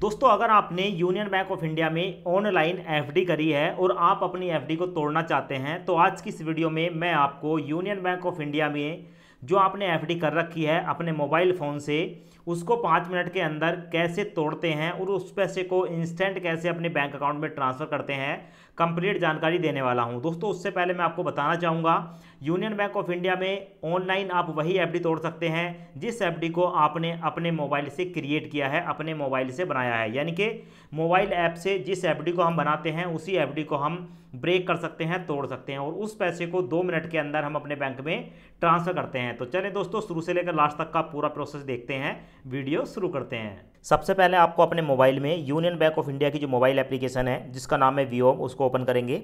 दोस्तों अगर आपने यूनियन बैंक ऑफ इंडिया में ऑनलाइन एफडी करी है और आप अपनी एफडी को तोड़ना चाहते हैं तो आज की इस वीडियो में मैं आपको यूनियन बैंक ऑफ इंडिया में जो आपने एफडी कर रखी है अपने मोबाइल फ़ोन से उसको पाँच मिनट के अंदर कैसे तोड़ते हैं और उस पैसे को इंस्टेंट कैसे अपने बैंक अकाउंट में ट्रांसफ़र करते हैं कंप्लीट जानकारी देने वाला हूं दोस्तों उससे पहले मैं आपको बताना चाहूँगा यूनियन बैंक ऑफ इंडिया में ऑनलाइन आप वही एफ तोड़ सकते हैं जिस एफ को आपने अपने मोबाइल से क्रिएट किया है अपने मोबाइल से बनाया है यानी कि मोबाइल ऐप से जिस एफ को हम बनाते हैं उसी एफ को हम ब्रेक कर सकते हैं तोड़ सकते हैं और उस पैसे को दो मिनट के अंदर हम अपने बैंक में ट्रांसफ़र करते हैं तो चले दोस्तों शुरू से लेकर लास्ट तक का पूरा प्रोसेस देखते हैं वीडियो शुरू करते हैं सबसे पहले आपको अपने मोबाइल में यूनियन बैंक ऑफ इंडिया की जो मोबाइल एप्लीकेशन है जिसका नाम है वीओ उसको ओपन करेंगे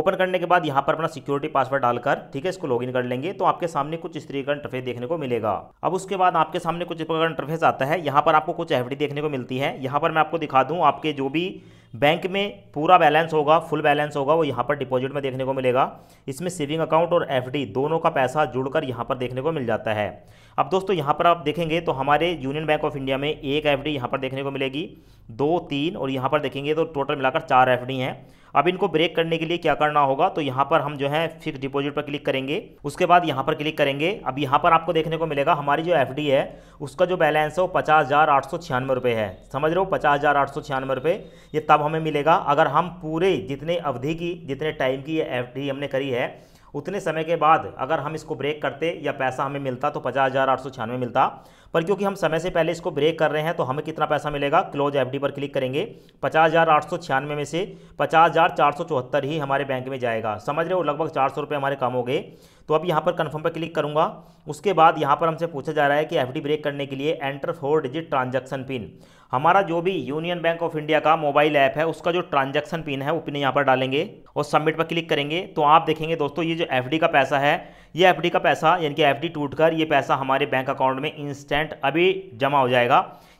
ओपन करने के बाद यहाँ पर अपना सिक्योरिटी पासवर्ड डालकर ठीक है इसको लॉगिन कर लेंगे तो आपके सामने कुछ इस तरीके का इंटरफेस देखने को मिलेगा अब उसके बाद आपके सामने कुछ इस प्रकार इंटरफेस आता है यहाँ पर आपको कुछ एफ देखने को मिलती है यहाँ पर मैं आपको दिखा दूँ आपके जो भी बैंक में पूरा बैलेंस होगा फुल बैलेंस होगा वो यहाँ पर डिपॉजिट में देखने को मिलेगा इसमें सेविंग अकाउंट और एफ दोनों का पैसा जुड़कर यहाँ पर देखने को मिल जाता है अब दोस्तों यहाँ पर आप देखेंगे तो हमारे यूनियन बैंक ऑफ इंडिया में एक एफ डी यहाँ पर देखने को मिलेगी दो तीन और यहाँ पर देखेंगे तो टोटल मिलाकर चार एफ डी हैं अब इनको ब्रेक करने के लिए क्या करना होगा तो यहाँ पर हम जो है फिक्स डिपॉजिट पर क्लिक करेंगे उसके बाद यहाँ पर क्लिक करेंगे अब यहाँ पर आपको देखने को मिलेगा हमारी जो एफ है उसका जो बैलेंस है वो पचास हज़ार आठ सौ छियानवे रुपये है समझ रहे हो पचास हज़ार आठ सौ छियानवे रुपये ये तब लाभ हमें मिलेगा अगर हम पूरे जितने अवधि की जितने टाइम की ये एफ हमने करी है उतने समय के बाद अगर हम इसको ब्रेक करते या पैसा हमें मिलता तो पचास हज़ार आठ सौ छियानवे मिलता पर क्योंकि हम समय से पहले इसको ब्रेक कर रहे हैं तो हमें कितना पैसा मिलेगा क्लोज एफ पर क्लिक करेंगे पचास में से पचास ही हमारे बैंक में जाएगा समझ रहे हो लगभग चार सौ हमारे कम हो गए तो अब यहाँ पर कन्फर्म पर क्लिक करूँगा उसके बाद यहाँ पर हमसे पूछा जा रहा है कि एफ ब्रेक करने के लिए enter four digit transaction pin हमारा जो भी यूनियन बैंक ऑफ इंडिया का मोबाइल ऐप है उसका जो ट्रांजैक्शन पिन है वो पिन यहाँ पर डालेंगे और सबमिट पर क्लिक करेंगे तो आप देखेंगे दोस्तों ये जो एफ का पैसा है ये एफ का पैसा यानी कि टूट कर ये पैसा हमारे बैंक अकाउंट में इंस्टेंट अभी जमा हो जाएगा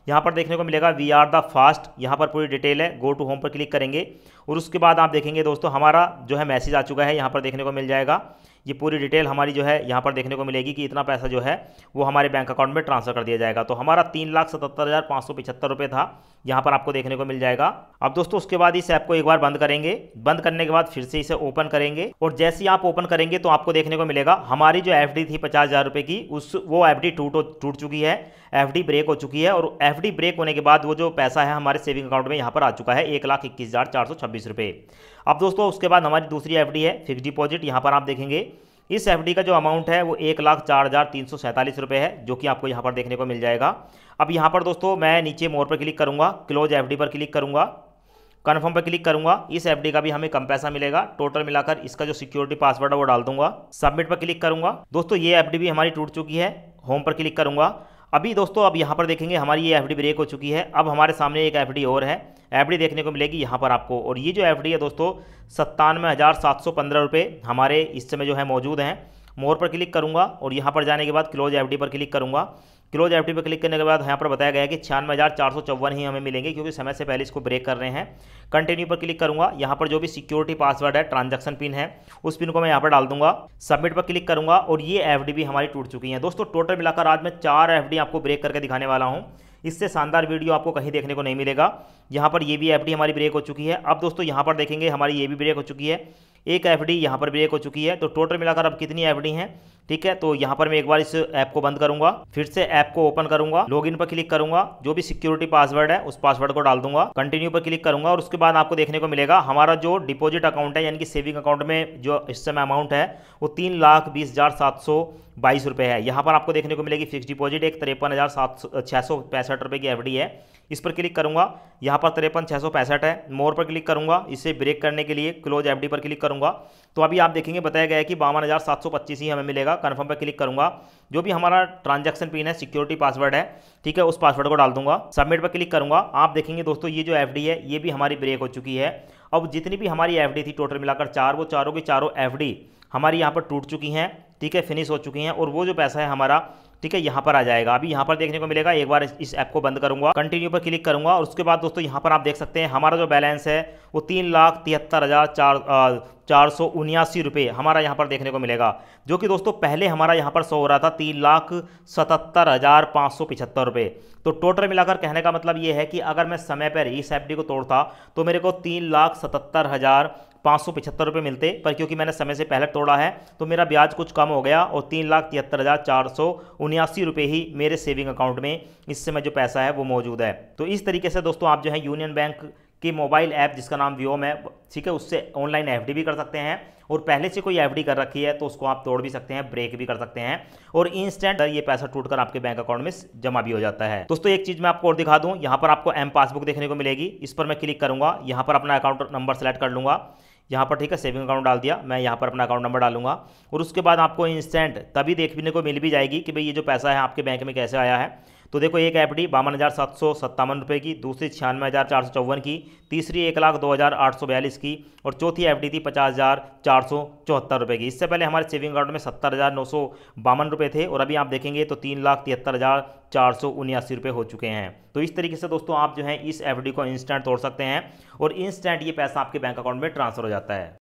यहाँ पर देखने को मिलेगा वी आर द फास्ट यहाँ पर पूरी डिटेल है गो टू होम पर क्लिक करेंगे और उसके बाद आप देखेंगे दोस्तों हमारा जो है मैसेज आ चुका है यहाँ पर देखने को मिल जाएगा ये पूरी डिटेल हमारी जो है यहाँ पर देखने को मिलेगी कि इतना पैसा जो है वो हमारे बैंक अकाउंट में ट्रांसफर कर दिया जाएगा तो हमारा तीन लाख सतहत्तर हज़ार पाँच सौ पिछहत्तर रुपये था यहाँ पर आपको देखने को मिल जाएगा अब दोस्तों उसके बाद इस ऐप को एक बार बंद करेंगे बंद करने के बाद फिर से इसे ओपन करेंगे और जैसे ही आप ओपन करेंगे तो आपको देखने को मिलेगा हमारी जो एफ थी पचास हज़ार रुपये की उस वो एफ डी टूट टूट चुकी है एफ ब्रेक हो चुकी है और एफ ब्रेक होने के बाद वो जो पैसा है हमारे सेविंग अकाउंट में यहाँ पर आ चुका है एक लाख इक्कीस हज़ार चार सौ छब्बीस रुपये अब दोस्तों उसके बाद हमारी दूसरी एफ है फिक्स डिपॉजिट यहाँ पर आप देखेंगे इस एफ का जो अमाउंट है वो एक लाख चार हज़ार तीन सौ सैंतालीस रुपये है जो कि आपको यहाँ पर देखने को मिल जाएगा अब यहाँ पर दोस्तों मैं नीचे मोर पर क्लिक करूँगा क्लोज एफ पर क्लिक करूँगा कन्फर्म पर क्लिक करूंगा इस एफ का भी हमें कम पैसा मिलेगा टोटल मिलाकर इसका जो सिक्योरिटी पासवर्ड है वो डाल दूंगा सबमिट पर क्लिक करूंगा दोस्तों ये एफ भी हमारी टूट चुकी है होम पर क्लिक करूंगा अभी दोस्तों अब यहाँ पर देखेंगे हमारी ये एफ ब्रेक हो चुकी है अब हमारे सामने एक एफ और है एफ देखने को मिलेगी यहाँ पर आपको और ये जो एफ है दोस्तों सत्तानवे हज़ार सात सौ पंद्रह रुपये हमारे इस समय जो है मौजूद हैं मोर पर क्लिक करूँगा और यहाँ पर जाने के बाद क्लोज एफडी पर क्लिक करूँगा क्लोज एफ पे क्लिक करने के बाद यहाँ पर बताया गया है कि छियानवे हज़ार चार सौ चौवन ही हमें मिलेंगे क्योंकि समय से पहले इसको ब्रेक कर रहे हैं कंटिन्यू पर क्लिक करूँगा यहाँ पर जो भी सिक्योरिटी पासवर्ड है ट्रांजैक्शन पिन है उस पिन को मैं यहाँ पर डाल दूंगा सबमिट पर क्लिक करूँगा और ये एफ भी हमारी टूट चुकी है दोस्तों टोटल मिलाकर आज मैं चार एफ आपको ब्रेक करके दिखाने वाला हूँ इससे शानदार वीडियो आपको कहीं देखने को नहीं मिलेगा यहाँ पर ये भी एफ हमारी ब्रेक हो चुकी है अब दोस्तों यहाँ पर देखेंगे हमारी ये भी ब्रेक हो चुकी है एक एफ डी यहाँ पर ब्रेक हो चुकी है तो टोटल मिलाकर अब कितनी एफ डी हैं ठीक है तो यहाँ पर मैं एक बार इस ऐप को बंद करूंगा फिर से ऐप को ओपन करूंगा लॉगिन पर क्लिक करूंगा जो भी सिक्योरिटी पासवर्ड है उस पासवर्ड को डाल दूंगा कंटिन्यू पर क्लिक करूंगा और उसके बाद आपको देखने को मिलेगा हमारा जो डिपोजिट अकाउंट है यानी कि सेविंग अकाउंट में जो इस समय अमाउंट है वो तीन लाख बीस हज़ार सात सौ बाईस रुपये है यहाँ पर आपको देखने को मिलेगी फिक्स डिपॉजिट एक तिरपन हज़ार सात सौ छः सौ पैंसठ रुपये की एफ है इस पर क्लिक करूंगा यहाँ पर तिरपन छः सौ पैंसठ है मोर पर क्लिक करूंगा इसे ब्रेक करने के लिए क्लोज एफडी पर क्लिक करूंगा तो अभी आप देखेंगे बताया गया है कि बावन हज़ार सात सौ पच्चीस ही हमें मिलेगा कन्फर्म पर क्लिक करूंगा जो भी हमारा ट्रांजैक्शन पिन है सिक्योरिटी पासवर्ड है ठीक है उस पासवर्ड को डाल दूंगा सबमिट पर क्लिक करूंगा आप देखेंगे दोस्तों ये जो एफ है ये भी हमारी ब्रेक हो चुकी है अब जितनी भी हमारी एफ थी टोटल मिलाकर चार वो चारों की चारों एफ हमारी यहाँ पर टूट चुकी हैं ठीक है फिनिश हो चुकी हैं और वो जो पैसा है हमारा ठीक है यहाँ पर आ जाएगा अभी यहाँ पर देखने को मिलेगा एक बार इस ऐप को बंद करूंगा कंटिन्यू पर क्लिक करूंगा और उसके बाद दोस्तों यहाँ पर आप देख सकते हैं हमारा जो बैलेंस है वो तीन लाख तिहत्तर हज़ार चार चार सौ उन्यासी रुपये हमारा यहाँ पर देखने को मिलेगा जो कि दोस्तों पहले हमारा यहाँ पर सो हो रहा था तीन लाख सतहत्तर हज़ार पाँच सौ पिछहत्तर रुपये तो टोटल मिलाकर कहने का मतलब ये है कि अगर मैं समय पर इस एफ को तोड़ता तो मेरे को तीन लाख सतहत्तर हज़ार पाँच सौ पिछहत्तर रुपये मिलते पर क्योंकि मैंने समय से पहले तोड़ा है तो मेरा ब्याज कुछ कम हो गया और तीन लाख तिहत्तर हज़ार चार सौ उन्यासी रुपये ही मेरे सेविंग अकाउंट में इस समय जो पैसा है वो मौजूद है तो इस तरीके से दोस्तों आप जो है यूनियन बैंक कि मोबाइल ऐप जिसका नाम व्योम है ठीक है उससे ऑनलाइन एफ भी कर सकते हैं और पहले से कोई एफ कर रखी है तो उसको आप तोड़ भी सकते हैं ब्रेक भी कर सकते हैं और इंस्टेंट ये पैसा टूटकर आपके बैंक अकाउंट में जमा भी हो जाता है दोस्तों एक चीज़ मैं आपको और दिखा दूँ यहाँ पर आपको एम पासबुक देखने को मिलेगी इस पर मैं क्लिक करूँगा यहाँ पर अपना अकाउंट नंबर सेलेक्ट कर लूँगा यहाँ पर ठीक है सेविंग अकाउंट डाल दिया मैं यहाँ पर अपना अकाउंट नंबर डालूंगा और उसके बाद आपको इंस्टेंट तभी देखने को मिल भी जाएगी कि भाई ये जो पैसा है आपके बैंक में कैसे आया है तो देखो एक एफ डी बावन हज़ार सात सौ सत्तावन रुपये की दूसरी छियानवे हज़ार चार सौ चौवन की तीसरी एक लाख दो हज़ार आठ सौ बयालीस की और चौथी एफ डी थी पचास हज़ार चार सौ चौहत्तर रुपये की इससे पहले हमारे सेविंग अकाउंट में सत्तर हज़ार नौ सौ बावन रुपये थे और अभी आप देखेंगे तो तीन लाख तिहत्तर हज़ार चार सौ उन्यासी रुपये हो चुके हैं तो इस तरीके से दोस्तों आप जो है इस एफ डी को इंस्टेंट तोड़ सकते हैं और इंस्टेंट ये पैसा आपके बैंक अकाउंट में ट्रांसफर हो जाता है